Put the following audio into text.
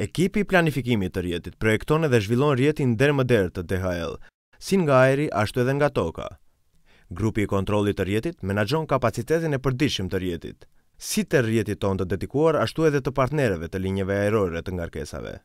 Ekipi i planifikimit të rjetit projekton edhe zhvillon rjetin dermoder të DHL, si nga ajri ashtu edhe nga toka. Grupi i kontrollit të rjetit menaxhon kapacitetin e përditshëm të rjetit, si të rjetit tonë të dedikuar ashtu edhe të partnerëve të linjeve ajrore të ngarkesave.